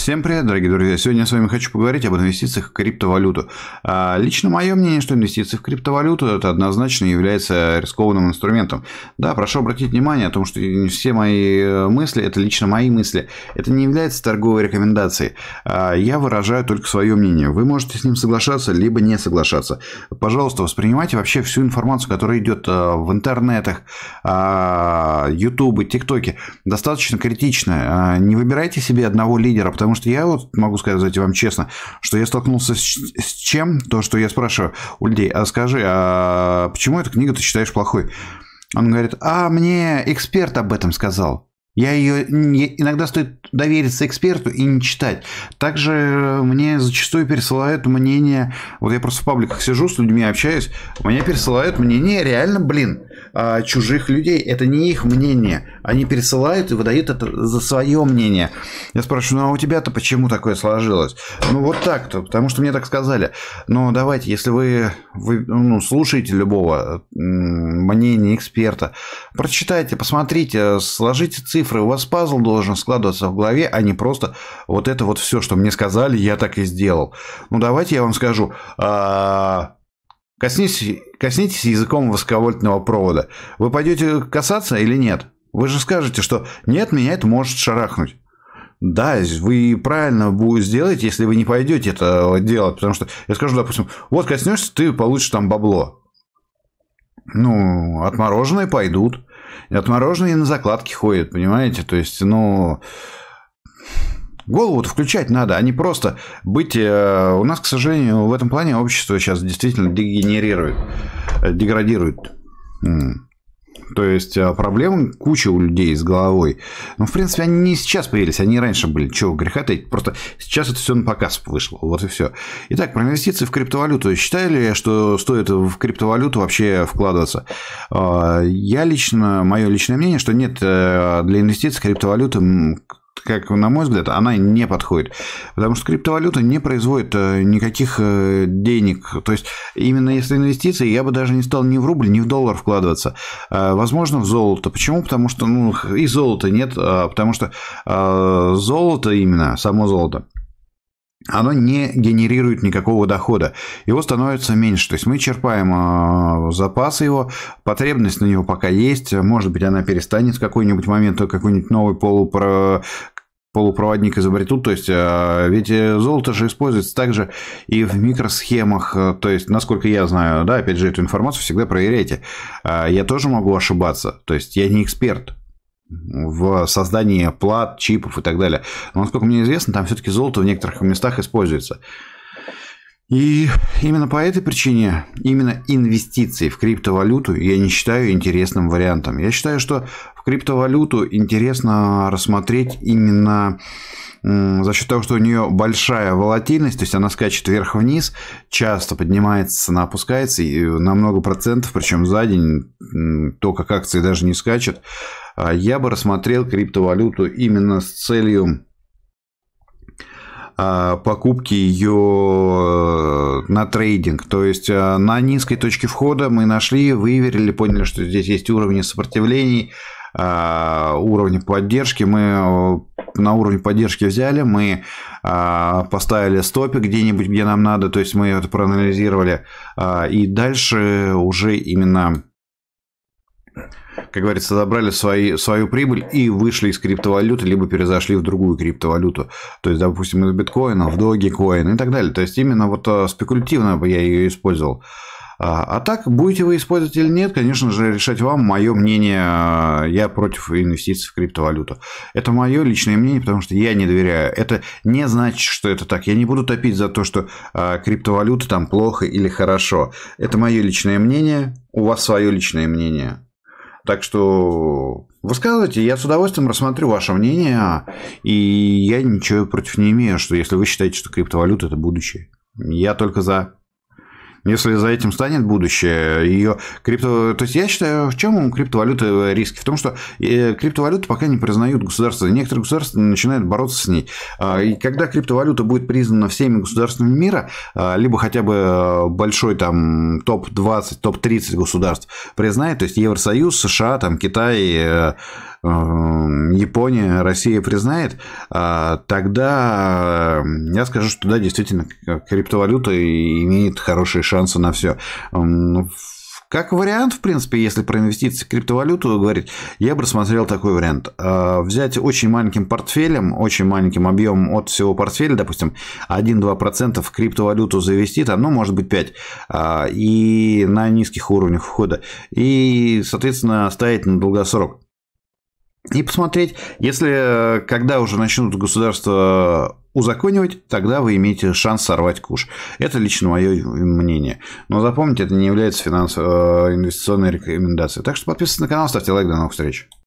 Всем привет, дорогие друзья! Сегодня я с вами хочу поговорить об инвестициях в криптовалюту. А, лично мое мнение, что инвестиции в криптовалюту это однозначно является рискованным инструментом. Да, прошу обратить внимание о том, что не все мои э, мысли это лично мои мысли. Это не является торговой рекомендацией. А, я выражаю только свое мнение. Вы можете с ним соглашаться, либо не соглашаться. Пожалуйста, воспринимайте вообще всю информацию, которая идет э, в интернетах, YouTube, а, тиктоке, достаточно критично. Не выбирайте себе одного лидера, потому Потому что я вот могу сказать вам честно, что я столкнулся с, с чем? То, что я спрашиваю у людей, а скажи, а почему эта книга ты считаешь плохой? Он говорит, а мне эксперт об этом сказал. Я ее иногда стоит довериться эксперту и не читать. Также мне зачастую пересылают мнение, вот я просто в пабликах сижу с людьми общаюсь, мне пересылают мнение реально, блин, а, чужих людей. Это не их мнение. Они пересылают и выдают это за свое мнение. Я спрашиваю, ну а у тебя-то почему такое сложилось? Ну вот так-то, потому что мне так сказали. Но давайте, если вы, вы ну, слушаете любого мнения эксперта, прочитайте, посмотрите, сложите цифры. У вас пазл должен складываться в голове, а не просто вот это вот все, что мне сказали, я так и сделал. Ну давайте я вам скажу. А коснись коснитесь языком восковольтного провода. Вы пойдете касаться или нет? Вы же скажете, что нет, меня это может шарахнуть. Да, вы правильно будете сделать, если вы не пойдете это делать. Потому что я скажу, допустим, вот коснешься, ты получишь там бабло. Ну, отмороженные пойдут. Отмороженные на закладки ходят, понимаете? То есть, ну голову включать надо, а не просто быть... Э, у нас, к сожалению, в этом плане общество сейчас действительно дегенерирует, э, деградирует. Mm. То есть а, проблем куча у людей с головой. Ну, в принципе, они не сейчас появились, они раньше были. Чего греха таить? Просто сейчас это все на показ вышло. Вот и все. Итак, про инвестиции в криптовалюту. Считаю ли я, что стоит в криптовалюту вообще вкладываться? А, я лично, мое личное мнение, что нет, э, для инвестиций криптовалюты как на мой взгляд, она не подходит. Потому что криптовалюта не производит э, никаких э, денег. То есть, именно если инвестиции, я бы даже не стал ни в рубль, ни в доллар вкладываться. Э, возможно, в золото. Почему? Потому что ну, и золота нет, а, потому что а, золото именно, само золото, оно не генерирует никакого дохода. Его становится меньше. То есть мы черпаем а, запас его, потребность на него пока есть. Может быть, она перестанет в какой-нибудь момент, какой-нибудь новый полупро полупроводник изобретут, то есть а, ведь э, золото же используется также и в микросхемах, то есть, насколько я знаю, да, опять же, эту информацию всегда проверяйте. А, я тоже могу ошибаться, то есть я не эксперт, в создании плат, чипов и так далее. Но, насколько мне известно, там все-таки золото в некоторых местах используется. И именно по этой причине именно инвестиции в криптовалюту я не считаю интересным вариантом. Я считаю, что в криптовалюту интересно рассмотреть именно за счет того, что у нее большая волатильность, то есть она скачет вверх-вниз, часто поднимается, цена опускается и э, на много процентов, причем за день, только как акции даже не скачет, а, я бы рассмотрел криптовалюту именно с целью а, покупки ее э, на трейдинг. То есть э, на низкой точке входа мы нашли, выверили, поняли, что здесь есть уровни сопротивлений, а, уровни поддержки. Мы э, на уровне поддержки взяли, мы поставили стопик где-нибудь, где нам надо, то есть мы это проанализировали. И дальше уже именно как говорится, забрали свои, свою прибыль и вышли из криптовалюты, либо перезашли в другую криптовалюту. То есть, допустим, из биткоина в Dogecoin и так далее. То есть, именно вот а, спекулятивно я ее использовал. А, а так, будете вы использовать или нет, конечно же, решать вам. Мое мнение, а, я против инвестиций в криптовалюту. Это мое личное мнение, потому что я не доверяю. Это не значит, что это так. Я не буду топить за то, что а, криптовалюта там плохо или хорошо. Это мое личное мнение, у вас свое личное мнение. Так что высказывайте, я с удовольствием рассмотрю ваше мнение, и я ничего против не имею, что если вы считаете, что криптовалюта – это будущее. Я только за. Если за этим станет будущее, ее крипто... То есть я считаю, в чем у криптовалюты э, риски? В том, что э, криптовалюту пока не признают государства. Некоторые государства начинают бороться с ней. А, и когда криптовалюта будет признана всеми государствами мира, а, либо хотя бы э, большой там топ-20, топ-30 государств признает, то есть Евросоюз, США, там, Китай, Эм, Япония, Россия признает, а, тогда э, я скажу, что да, действительно, э, криптовалюта имеет хорошие шансы на все. Эм, ну, как вариант, в принципе, если про инвестиции в криптовалюту говорить, я бы рассмотрел такой вариант. А, взять очень маленьким портфелем, очень маленьким объемом от всего портфеля, допустим, 1-2% в криптовалюту завести, там, ну, может быть, 5, а, и на низких уровнях входа, и, соответственно, ставить на долгосрок и посмотреть, если э, когда уже начнут государство узаконивать, тогда вы имеете шанс сорвать куш. Это лично мое мнение. Но запомните, это не является финансово-инвестиционной э, рекомендацией. Так что подписывайтесь на канал, ставьте лайк, до новых встреч.